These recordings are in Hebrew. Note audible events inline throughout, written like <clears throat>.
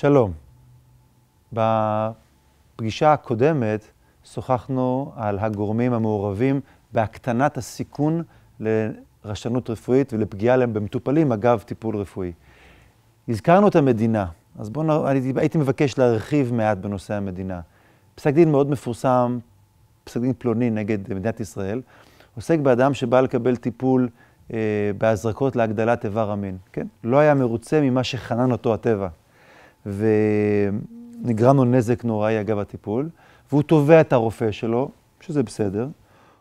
שלום. בפגישה הקודמת שוחחנו על הגורמים המעורבים בהקטנת הסיכון לרשלנות רפואית ולפגיעה להם במטופלים אגב טיפול רפואי. הזכרנו את המדינה, אז בואו, נ... הייתי מבקש להרחיב מעט בנושא המדינה. פסק דין מאוד מפורסם, פסק דין פלוני נגד מדינת ישראל, עוסק באדם שבא לקבל טיפול אה, בהזרקות להגדלת איבר המין, כן? לא היה מרוצה ממה שחנן אותו הטבע. ונגרם לו נזק נוראי אגב הטיפול, והוא תובע את הרופא שלו, שזה בסדר,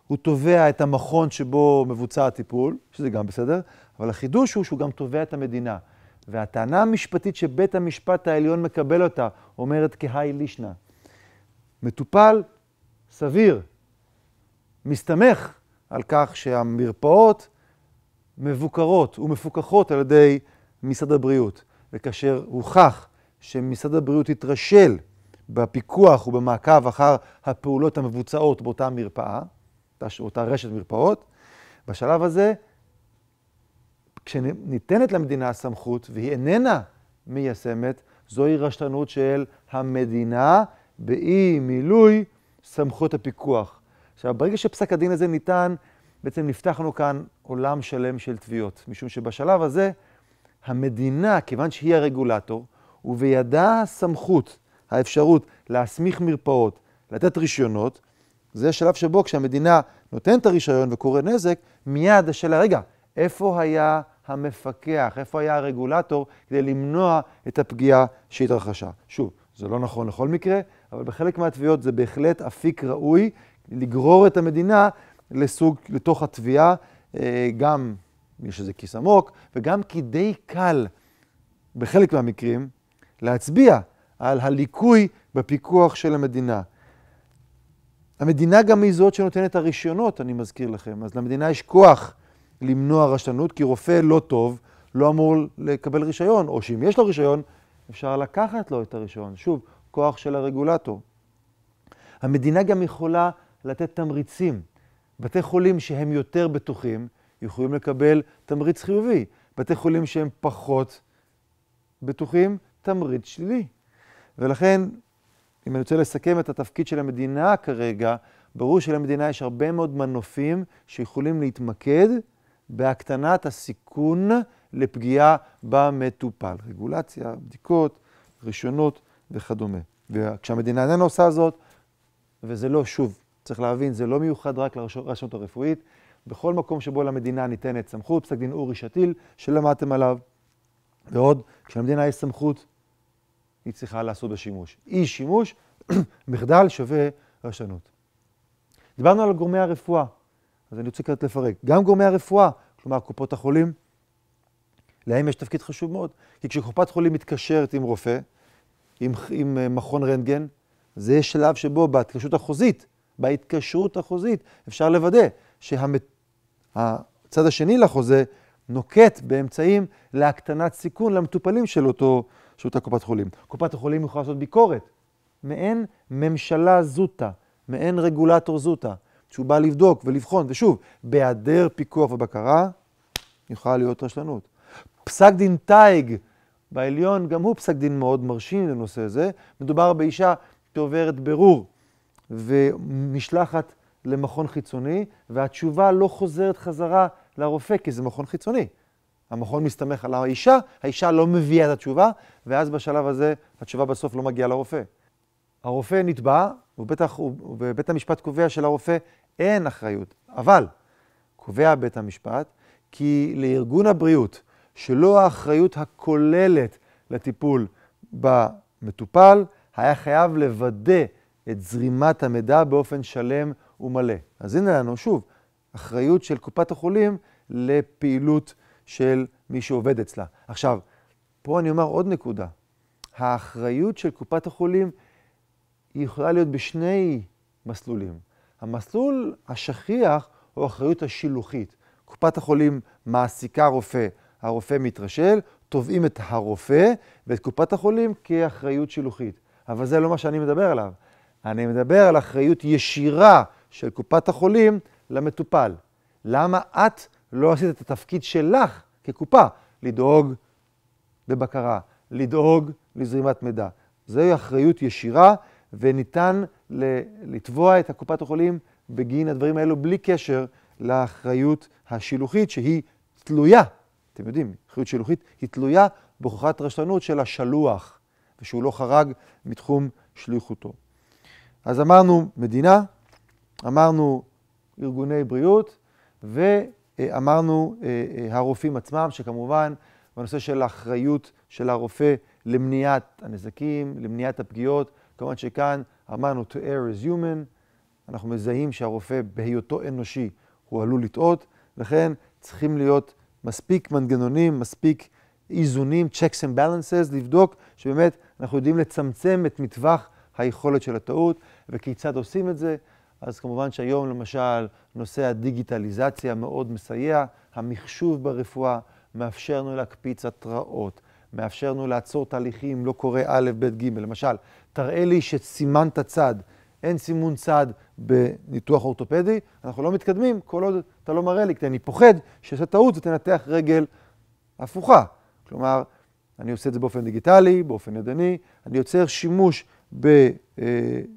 הוא תובע את המכון שבו מבוצע הטיפול, שזה גם בסדר, אבל החידוש הוא שהוא גם תובע את המדינה. והטענה המשפטית שבית המשפט העליון מקבל אותה, אומרת כהאי לישנא. מטופל סביר, מסתמך על כך שהמרפאות מבוקרות ומפוקחות על ידי משרד הבריאות. וכאשר הוכח שמשרד הבריאות יתרשל בפיקוח ובמעקב אחר הפעולות המבוצעות באותה מרפאה, אותה רשת מרפאות. בשלב הזה, כשניתנת למדינה הסמכות והיא איננה מיישמת, זוהי רשלנות של המדינה באי מילוי סמכות הפיקוח. עכשיו, ברגע שפסק הדין הזה ניתן, בעצם נפתחנו כאן עולם שלם של תביעות, משום שבשלב הזה המדינה, כיוון שהיא הרגולטור, ובידה הסמכות, האפשרות להסמיך מרפאות, לתת רישיונות, זה השלב שבו כשהמדינה נותנת את הרישיון וקורה נזק, מיד השאלה, רגע, איפה היה המפקח, איפה היה הרגולטור כדי למנוע את הפגיעה שהתרחשה? שוב, זה לא נכון לכל מקרה, אבל בחלק מהתביעות זה בהחלט אפיק ראוי לגרור את המדינה לסוג, לתוך התביעה, אה, גם יש איזה כיס עמוק, וגם כי די קל בחלק מהמקרים, להצביע על הליקוי בפיקוח של המדינה. המדינה גם היא זאת שנותנת הרישיונות, אני מזכיר לכם. אז למדינה יש כוח למנוע רשלנות, כי רופא לא טוב לא אמור לקבל רישיון, או שאם יש לו רישיון, אפשר לקחת לו את הרישיון. שוב, כוח של הרגולטור. המדינה גם יכולה לתת תמריצים. בתי חולים שהם יותר בטוחים, יכולים לקבל תמריץ חיובי. בתי חולים שהם פחות בטוחים, תמריץ שלילי. ולכן, אם אני רוצה לסכם את התפקיד של המדינה כרגע, ברור שלמדינה יש הרבה מאוד מנופים שיכולים להתמקד בהקטנת הסיכון לפגיעה במטופל. רגולציה, בדיקות, רישיונות וכדומה. וכשהמדינה איננה עושה זאת, וזה לא, שוב, צריך להבין, זה לא מיוחד רק לרשנות הרפואית, בכל מקום שבו למדינה ניתנת סמכות, פסק דין אורי שתיל, שלמדתם עליו, ועוד, כשלמדינה יש סמכות, היא צריכה לעשות בשימוש. אי שימוש, <clears throat> מחדל שווה רשנות. דיברנו על גורמי הרפואה, אז אני רוצה קצת לפרק. גם גורמי הרפואה, כלומר קופות החולים, להם יש תפקיד חשוב מאוד. כי כשקופת חולים מתקשרת עם רופא, עם, עם אה, מכון רנטגן, זה שלב שבו בהתקשרות החוזית, בהתקשרות החוזית, אפשר לוודא שהצד שהמת... השני לחוזה נוקט באמצעים להקטנת סיכון למטופלים של, אותו, של אותה קופת חולים. קופת החולים יכולה לעשות ביקורת, מעין ממשלה זוטה, מעין רגולטור זוטה, שהוא בא לבדוק ולבחון, ושוב, בהיעדר פיקוח ובקרה, יכולה להיות רשלנות. פסק דין טייג בעליון, גם הוא פסק דין מאוד מרשים לנושא זה. מדובר באישה שעוברת ברור ונשלחת למכון חיצוני, והתשובה לא חוזרת חזרה לרופא, כי זה מכון חיצוני. המכון מסתמך על האישה, האישה לא מביאה את התשובה, ואז בשלב הזה התשובה בסוף לא מגיעה לרופא. הרופא נתבע, ובטח, ובית המשפט קובע שלרופא אין אחריות. אבל קובע בית המשפט כי לארגון הבריאות, שלא האחריות הכוללת לטיפול במטופל, היה חייב לוודא את זרימת המידע באופן שלם ומלא. אז הנה לנו שוב, אחריות של קופת החולים לפעילות של מי שעובד אצלה. עכשיו, פה אני אומר עוד נקודה. האחריות של קופת החולים היא יכולה להיות בשני מסלולים. המסלול השכיח הוא האחריות השילוחית. קופת החולים מעסיקה רופא, הרופא מתרשל, תובעים את הרופא ואת קופת החולים כאחריות שילוחית. אבל זה לא מה שאני מדבר עליו. אני מדבר על אחריות ישירה של קופת החולים למטופל? למה את לא עשית את התפקיד שלך כקופה, לדאוג בבקרה, לדאוג לזרימת מידע? זוהי אחריות ישירה, וניתן לתבוע את הקופת החולים בגין הדברים האלו בלי קשר לאחריות השילוחית, שהיא תלויה, אתם יודעים, אחריות שילוחית היא תלויה בהוכחת רשלנות של השלוח, ושהוא לא חרג מתחום שליחותו. אז אמרנו מדינה, אמרנו ארגוני בריאות, ואמרנו אה, אה, הרופאים עצמם, שכמובן בנושא של האחריות של הרופא למניעת הנזקים, למניעת הפגיעות, כמובן שכאן אמרנו to err is human, אנחנו מזהים שהרופא בהיותו אנושי הוא עלול לטעות, לכן צריכים להיות מספיק מנגנונים, מספיק איזונים, checks and balances, לבדוק שבאמת אנחנו יודעים לצמצם את מטווח היכולת של הטעות וכיצד עושים את זה. אז כמובן שהיום למשל נושא הדיגיטליזציה מאוד מסייע, המחשוב ברפואה מאפשר לנו להקפיץ התראות, מאפשר לנו לעצור תהליכים, לא קורה א', ב', ג'. למשל, תראה לי שסימנת צד, אין סימון צד בניתוח אורתופדי, אנחנו לא מתקדמים כל עוד אתה לא מראה לי, כי אני פוחד שעושה טעות ותנתח רגל הפוכה. כלומר, אני עושה את זה באופן דיגיטלי, באופן ידני, אני יוצר שימוש ב... אה, אה,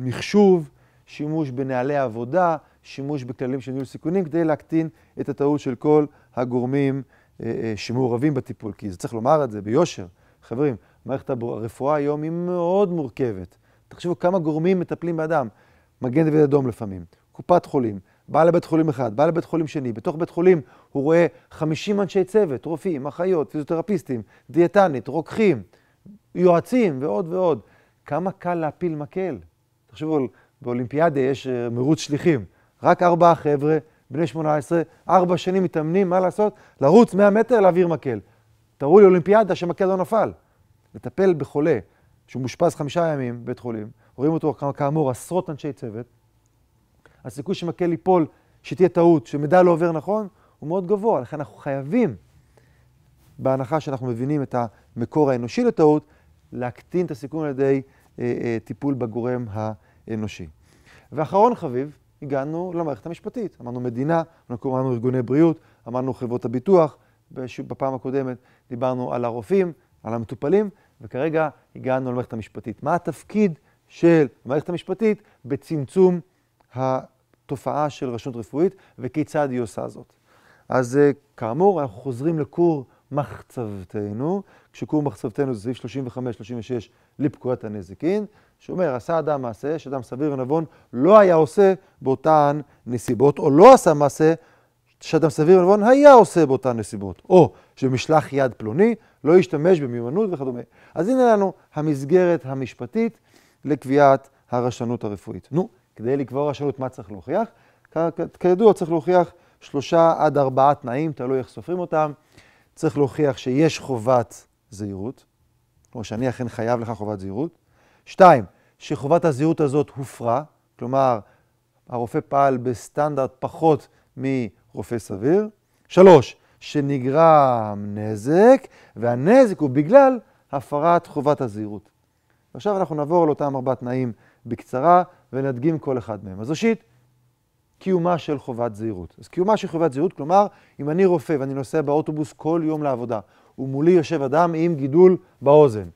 מחשוב, שימוש בנהלי עבודה, שימוש בכללים של ניהול סיכונים, כדי להקטין את הטעות של כל הגורמים אה, אה, שמעורבים בטיפול. כי זה צריך לומר את זה ביושר. חברים, מערכת הרפואה היום היא מאוד מורכבת. תחשבו כמה גורמים מטפלים באדם. מגן דוד אדום לפעמים, קופת חולים, בא לבית חולים אחד, בא לבית חולים שני, בתוך בית חולים הוא רואה 50 אנשי צוות, רופאים, אחיות, פיזיותרפיסטים, דיאטנית, רוקחים, יועצים ועוד ועוד. כמה קל להפיל מקל. תחשבו, באולימפיאדה יש אה, מירוץ שליחים. רק ארבעה חבר'ה, בני 18, ארבע שנים מתאמנים, מה לעשות? לרוץ 100 מטר, להעביר מקל. תראו לי אולימפיאדה שמקל לא נפל. לטפל בחולה שהוא מאושפז חמישה ימים בבית חולים, רואים אותו כאמור עשרות אנשי צוות, הסיכוי שמקל ייפול, שתהיה טעות, שמידע לא עובר נכון, הוא מאוד גבוה. לכן אנחנו חייבים, בהנחה שאנחנו מבינים את המקור האנושי לטעות, להקטין את הסיכון על ידי אה, אה, טיפול בגורם האנושי. ואחרון חביב, הגענו למערכת המשפטית. אמרנו מדינה, אמרנו ארגוני בריאות, אמרנו חברות הביטוח, בפעם הקודמת דיברנו על הרופאים, על המטופלים, וכרגע הגענו למערכת המשפטית. מה התפקיד של המערכת המשפטית בצמצום התופעה של רשות רפואית וכיצד היא עושה זאת? אז אה, כאמור, אנחנו חוזרים לקור מחצבתנו, כשקור מחצבתנו זה סעיף 35-36 לפקודת הנזיקין, שאומר, עשה אדם מעשה שאדם סביר ונבון לא היה עושה באותן נסיבות, או לא עשה מעשה שאדם סביר ונבון היה עושה באותן נסיבות, או שמשלח יד פלוני לא ישתמש במיומנות וכדומה. אז הנה לנו המסגרת המשפטית לקביעת הרשנות הרפואית. נו, כדי לקבוע רשנות, מה צריך להוכיח? כידוע, צריך להוכיח שלושה עד ארבעה תנאים, תלוי איך סופרים אותם. צריך להוכיח שיש חובת זהירות, כלומר שאני אכן חייב לך חובת זהירות. שתיים, שחובת הזהירות הזאת הופרה, כלומר, הרופא פעל בסטנדרט פחות מרופא סביר. שלוש, שנגרם נזק, והנזק הוא בגלל הפרת חובת הזהירות. עכשיו אנחנו נעבור על אותם ארבעה תנאים בקצרה ונדגים כל אחד מהם. אז ראשית, קיומה של חובת זהירות. אז קיומה של חובת זהירות, כלומר, אם אני רופא ואני נוסע באוטובוס כל יום לעבודה, ומולי יושב אדם עם גידול באוזן,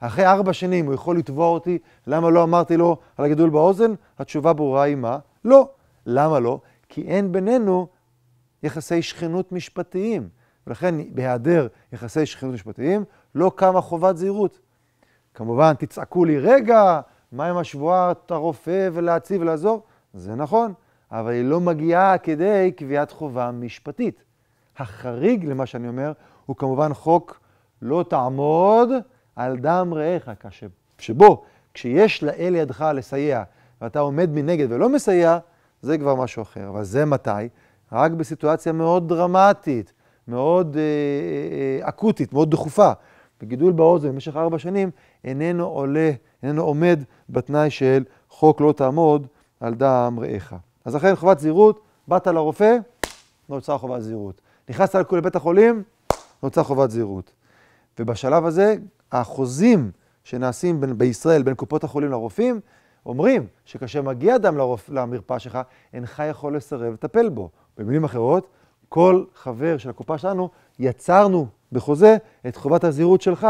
אחרי ארבע שנים הוא יכול לתבוע אותי למה לא אמרתי לו על הגידול באוזן? התשובה ברורה היא מה? לא. למה לא? כי אין בינינו יחסי שכנות משפטיים. ולכן בהיעדר יחסי שכנות משפטיים, לא קמה חובת זהירות. כמובן, תצעקו לי, רגע, מה עם השבועת הרופא ולהציב ולעזור? זה נכון. אבל היא לא מגיעה כדי קביעת חובה משפטית. החריג למה שאני אומר הוא כמובן חוק לא תעמוד על דם רעך, שבו כשיש לאל ידך לסייע ואתה עומד מנגד ולא מסייע, זה כבר משהו אחר. אבל זה מתי? רק בסיטואציה מאוד דרמטית, מאוד אה, אה, אקוטית, מאוד דחופה. וגידול באוזן במשך ארבע שנים איננו עולה, איננו עומד בתנאי של חוק לא תעמוד על דם רעך. אז לכן חובת זהירות, באת לרופא, נוצרה חובת זהירות. נכנסת לבית החולים, נוצרה חובת זהירות. ובשלב הזה, החוזים שנעשים בין, בישראל בין קופות החולים לרופאים, אומרים שכאשר מגיע אדם לרופ... למרפאה שלך, אינך יכול לסרב לטפל בו. במילים אחרות, כל חבר של הקופה שלנו, יצרנו בחוזה את חובת הזהירות שלך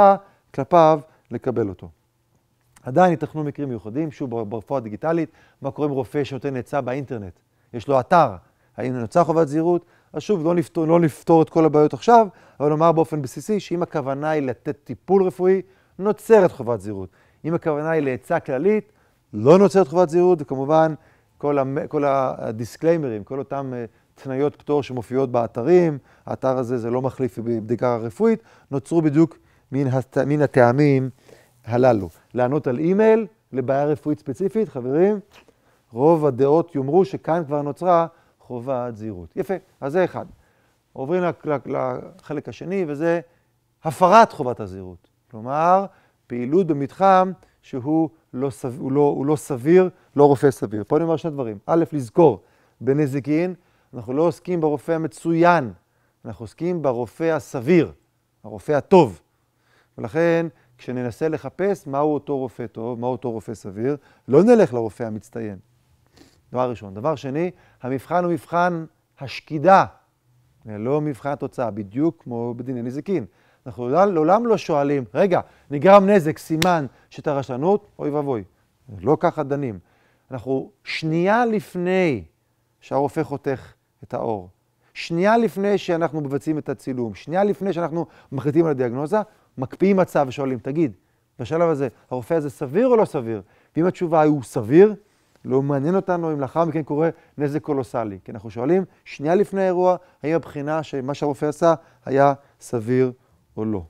כלפיו לקבל אותו. עדיין ייתכנו מקרים מיוחדים, שוב, ברפואה הדיגיטלית, מה קורה עם רופא שנותן עצה באינטרנט? יש לו אתר, האם נוצר חובת זהירות? אז שוב, לא נפתור, לא נפתור את כל הבעיות עכשיו, אבל נאמר באופן בסיסי שאם הכוונה היא לתת טיפול רפואי, נוצרת חובת זהירות. אם הכוונה היא לעצה כללית, לא נוצרת חובת זהירות, וכמובן, כל, המ... כל הדיסקליימרים, כל אותם אה, תניות פטור שמופיעות באתרים, האתר הזה זה לא מחליף בבדיקה רפואית, נוצרו בדיוק מן, הת... מן הטעמים הללו. לענות על אימייל לבעיה רפואית ספציפית, חברים, רוב הדעות יאמרו שכאן כבר נוצרה חובת זהירות. יפה, אז זה אחד. עוברים לחלק השני, וזה הפרת חובת הזהירות. כלומר, פעילות במתחם שהוא לא, סב... הוא לא, הוא לא סביר, לא רופא סביר. פה אני אומר שני דברים. א', לזכור, בנזיקין אנחנו לא עוסקים ברופא המצוין, אנחנו עוסקים ברופא הסביר, הרופא הטוב. ולכן כשננסה לחפש מהו אותו רופא טוב, מהו אותו רופא סביר, לא נלך לרופא המצטיין. דבר ראשון. דבר שני, המבחן הוא מבחן השקידה, לא מבחן התוצאה, בדיוק כמו בדיני נזיקין. אנחנו לעולם לא שואלים, רגע, נגרם נזק, סימן שאתה רשלנות, אוי ואבוי. לא ככה דנים. אנחנו שנייה לפני שהרופא חותך את האור, שנייה לפני שאנחנו מבצעים את הצילום, שנייה לפני שאנחנו מחליטים על הדיאגנוזה, מקפיאים מצב ושואלים, תגיד, בשלב הזה, הרופא הזה סביר או לא סביר? ואם התשובה היא, הוא סביר, לא מעניין אותנו אם לאחר מכן קורה נזק קולוסלי. כי אנחנו שואלים, שנייה לפני האירוע, האם הבחינה שמה שהרופא עשה היה סביר או לא.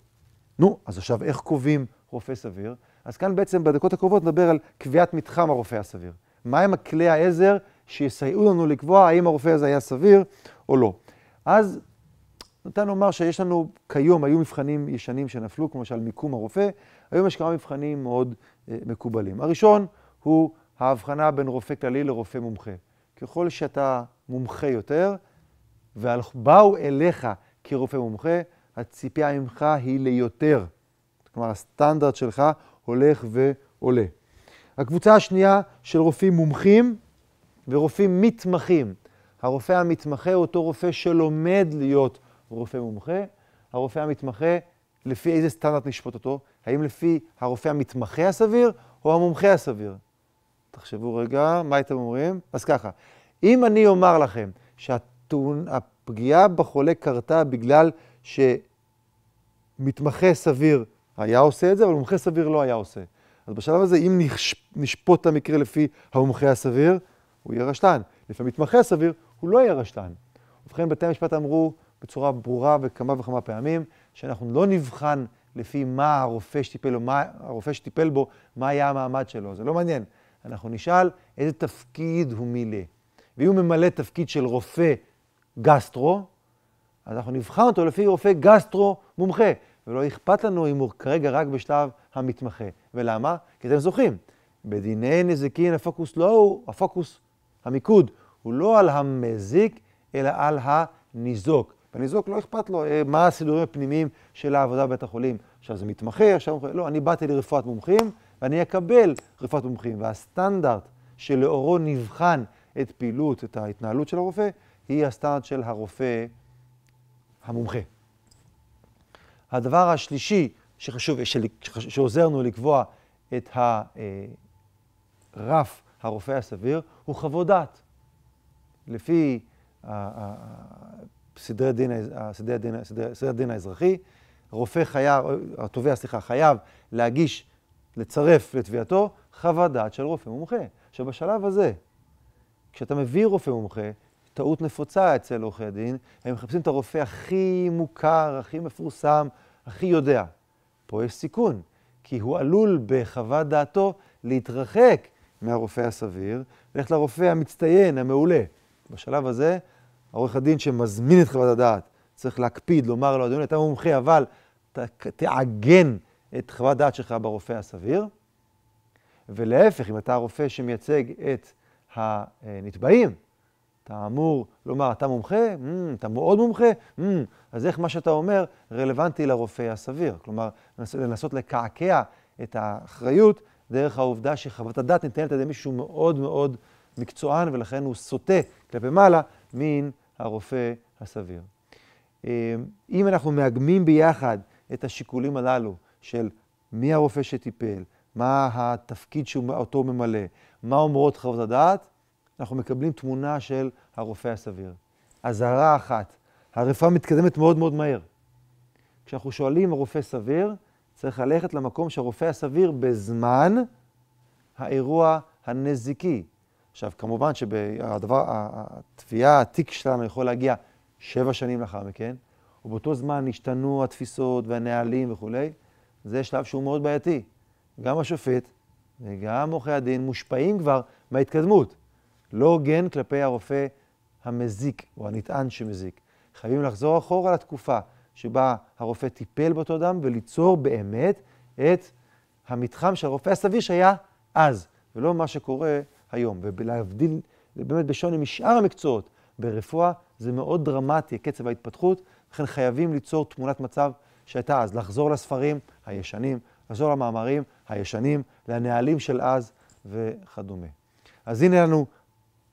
נו, אז עכשיו איך קובעים רופא סביר? אז כאן בעצם בדקות הקרובות נדבר על קביעת מתחם הרופא הסביר. מהם הכלי העזר שיסייעו לנו לקבוע האם הרופא הזה היה סביר או לא. אז ניתן לומר שיש לנו, כיום היו מבחנים ישנים שנפלו, כמו למשל מיקום הרופא, היום יש כמה מבחנים מאוד אה, מקובלים. הראשון הוא ההבחנה בין רופא כללי לרופא מומחה. ככל שאתה מומחה יותר, ובאו אליך כרופא מומחה, הציפייה ממך היא ליותר. כלומר, הסטנדרט שלך הולך ועולה. הקבוצה השנייה של רופאים מומחים ורופאים מתמחים. הרופא המתמחה הוא אותו רופא שלומד להיות רופא מומחה, הרופא המתמחה, לפי איזה סטנדרט נשפוט אותו? האם לפי הרופא המתמחה הסביר או המומחה הסביר? תחשבו רגע, מה הייתם אומרים? אז ככה, אם אני אומר לכם שהפגיעה בחולה קרתה בגלל שמתמחה סביר היה עושה את זה, אבל מומחה סביר לא היה עושה. אז בשלב הזה, אם נשפוט את המקרה לפי המומחה הסביר, הוא יהיה רשלן. לפי המתמחה הסביר, הוא לא יהיה רשלן. ובכן, בתי המשפט אמרו, בצורה ברורה וכמה וכמה פעמים, שאנחנו לא נבחן לפי מה הרופא שטיפל, או מה הרופא שטיפל בו, מה היה המעמד שלו, זה לא מעניין. אנחנו נשאל איזה תפקיד הוא מילא. ואם הוא ממלא תפקיד של רופא גסטרו, אז אנחנו נבחן אותו לפי רופא גסטרו מומחה, ולא אכפת לנו אם הוא כרגע רק בשלב המתמחה. ולמה? כי אתם זוכרים, בדיני נזיקין הפוקוס לא הוא, הפוקוס, המיקוד, הוא לא על המזיק, אלא על הניזוק. בניזוק לא אכפת לו אה, מה הסידורים הפנימיים של העבודה בבית החולים. עכשיו זה מתמחה, עכשיו הוא לא, אני באתי לרפואת מומחים ואני אקבל רפואת מומחים. והסטנדרט שלאורו נבחן את פעילות, את ההתנהלות של הרופא, היא הסטנדרט של הרופא המומחה. הדבר השלישי שחשוב, של, שעוזרנו לקבוע את הרף אה, הרופא הסביר, הוא חוות דעת. לפי סדרי הדין, סדרי הדין, סדרי, סדרי הדין האזרחי. רופא חייב, אה, התובע, סליחה, חייב להגיש, לצרף לתביעתו חוות דעת של רופא מומחה. עכשיו, בשלב הזה, כשאתה מביא רופא מומחה, טעות נפוצה אצל עורכי הדין, הם מחפשים את הרופא הכי מוכר, הכי מפורסם, הכי יודע. פה יש סיכון, כי הוא עלול בחוות דעתו להתרחק מהרופא הסביר, ללכת לרופא המצטיין, המעולה. בשלב הזה, העורך הדין שמזמין את חוות הדעת צריך להקפיד, לומר לו, אדוני, אתה מומחה, אבל ת, תעגן את חוות הדעת שלך ברופא הסביר. ולהפך, אם אתה הרופא שמייצג את הנתבעים, אתה אמור לומר, אתה מומחה? Mm, אתה מאוד מומחה? Mm, אז איך מה שאתה אומר רלוונטי לרופא הסביר? כלומר, לנסות לקעקע את האחריות דרך העובדה שחוות הדעת ניתנת על ידי מישהו מאוד מאוד מקצוען, ולכן הוא סוטה כלפי מעלה מן הרופא הסביר. אמ, אם אנחנו מאגמים ביחד את השיקולים הללו של מי הרופא שטיפל, מה התפקיד שאותו ממלא, מה אומרות חוות הדעת, אנחנו מקבלים תמונה של הרופא הסביר. אזהרה אחת, הרפואה מתקדמת מאוד מאוד מהר. כשאנחנו שואלים הרופא סביר, צריך ללכת למקום שהרופא הסביר בזמן האירוע הנזיקי, עכשיו, כמובן שהדבר, התביעה, התיק שלנו יכול להגיע שבע שנים לאחר מכן, ובאותו זמן השתנו התפיסות והנהלים וכולי. זה שלב שהוא מאוד בעייתי. גם השופט וגם עורכי הדין מושפעים כבר מההתקדמות. לא הוגן כלפי הרופא המזיק או הנטען שמזיק. חייבים לחזור אחורה לתקופה שבה הרופא טיפל באותו אדם וליצור באמת את המתחם של הרופא הסביר שהיה אז, ולא מה שקורה היום, ולהבדיל, באמת בשוני משאר המקצועות, ברפואה זה מאוד דרמטי, קצב ההתפתחות, לכן חייבים ליצור תמונת מצב שהייתה אז, לחזור לספרים הישנים, לחזור למאמרים הישנים, לנהלים של אז וכדומה. אז הנה לנו,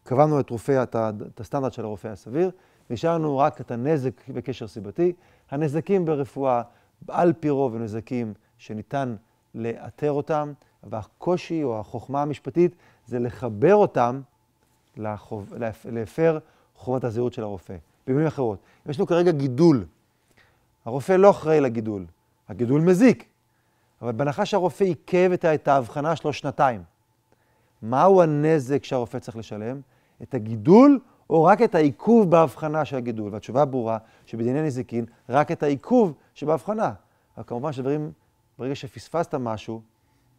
קבענו את, רופא, את, את הסטנדרט של הרופא הסביר, נשאר לנו רק את הנזק בקשר סיבתי. הנזקים ברפואה, על פי רוב הם נזקים שניתן לאתר אותם, והקושי או החוכמה המשפטית זה לחבר אותם להפר חובת הזהות של הרופא. במילים אחרות, יש לנו כרגע גידול, הרופא לא אחראי לגידול, הגידול מזיק, אבל בהנחה שהרופא עיכב את ההבחנה שלו שנתיים, מהו הנזק שהרופא צריך לשלם? את הגידול או רק את העיכוב בהבחנה של הגידול? והתשובה ברורה, שבדיני נזיקין, רק את העיכוב שבהבחנה. אבל כמובן שדברים, ברגע שפספסת משהו,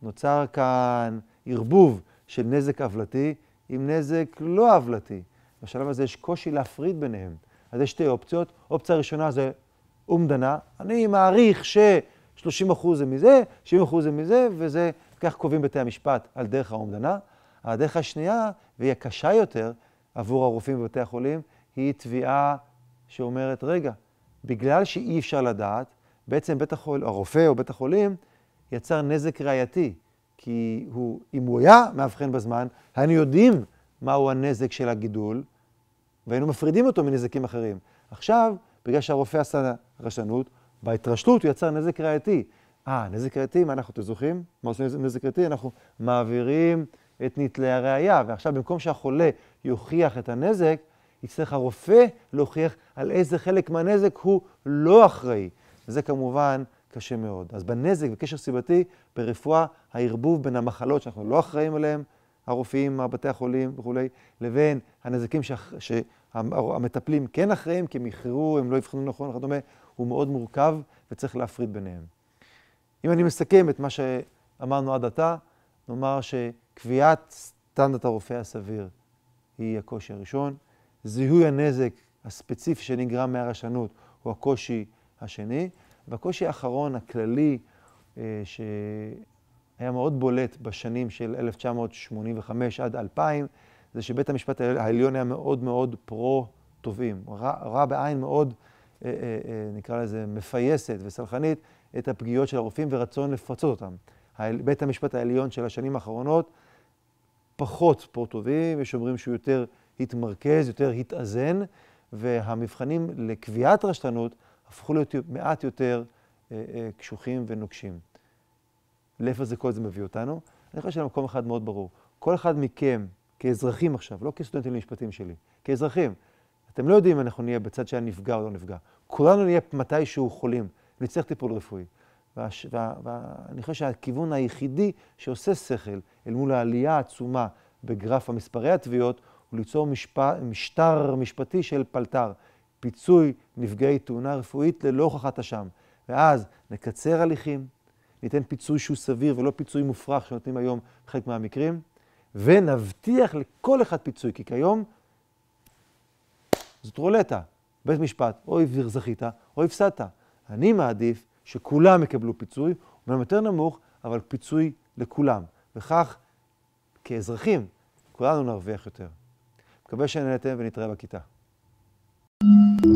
נוצר כאן ערבוב של נזק עוולתי עם נזק לא עוולתי. בשלב הזה יש קושי להפריד ביניהם. אז יש שתי אופציות. אופציה ראשונה זה אומדנה. אני מעריך ש-30% זה מזה, 70% זה מזה, וזה, כך קובעים בתי המשפט על דרך האומדנה. הדרך השנייה, והיא הקשה יותר עבור הרופאים בבתי החולים, היא תביעה שאומרת, רגע, בגלל שאי אפשר לדעת, בעצם בית החול, הרופא או בית החולים יצר נזק ראייתי. כי הוא, אם הוא היה מאבחן בזמן, היינו יודעים מהו הנזק של הגידול, והיינו מפרידים אותו מנזקים אחרים. עכשיו, בגלל שהרופא עשה רשנות, בהתרשלות הוא יצר נזק ראייתי. אה, נזק ראייתי, מה אנחנו, אתם זוכרים? מה עושים נזק ראייתי? אנחנו מעבירים את נטלי הראייה, ועכשיו במקום שהחולה יוכיח את הנזק, יצטרך הרופא להוכיח על איזה חלק מהנזק הוא לא אחראי. וזה כמובן קשה מאוד. אז בנזק, בקשר סיבתי, ברפואה, הערבוב בין המחלות שאנחנו לא אחראים עליהן, הרופאים, הבתי החולים וכולי, לבין הנזקים שהמטפלים שה... כן אחראים, כי הם איחרו, הם לא אבחנו נכון וכדומה, הוא מאוד מורכב וצריך להפריד ביניהם. אם אני מסכם את מה שאמרנו עד עתה, נאמר שקביעת סטנדרט הרופא הסביר היא הקושי הראשון, זיהוי הנזק הספציפי שנגרם מהרשנות הוא הקושי השני, והקושי האחרון, הכללי, אה, שהיה מאוד בולט בשנים של 1985 עד 2000, זה שבית המשפט העליון היה מאוד מאוד פרו-תובעים. רע, רע בעין מאוד, אה, אה, נקרא לזה, מפייסת וסלחנית את הפגיעות של הרופאים ורצון לפצות אותם. בית המשפט העליון של השנים האחרונות פחות פרו-תובעים, יש אומרים שהוא יותר התמרכז, יותר התאזן, והמבחנים לקביעת רשתנות, הפכו להיות מעט יותר אה, אה, קשוחים ונוקשים. לאיפה זה כל זה מביא אותנו? אני חושב שהמקום אחד מאוד ברור. כל אחד מכם, כאזרחים עכשיו, לא כסטודנטים למשפטים שלי, כאזרחים, אתם לא יודעים אם אנחנו נהיה בצד שהיה נפגע או לא נפגע. כולנו נהיה מתישהו חולים, נצטרך טיפול רפואי. ואני חושב שהכיוון היחידי שעושה שכל אל מול העלייה העצומה בגרף המספרי התביעות, הוא ליצור משפ... משטר משפטי של פלטר. פיצוי נפגעי תאונה רפואית ללא הוכחת אשם. ואז נקצר הליכים, ניתן פיצוי שהוא סביר ולא פיצוי מופרך שנותנים היום חלק מהמקרים, ונבטיח לכל אחד פיצוי, כי כיום זאת רולטה. בית משפט, או זכית או הפסדת. אני מעדיף שכולם יקבלו פיצוי, אומנם יותר נמוך, אבל פיצוי לכולם. וכך, כאזרחים, כולנו נרוויח יותר. מקווה שנהנתם ונתראה בכיתה. Thank you.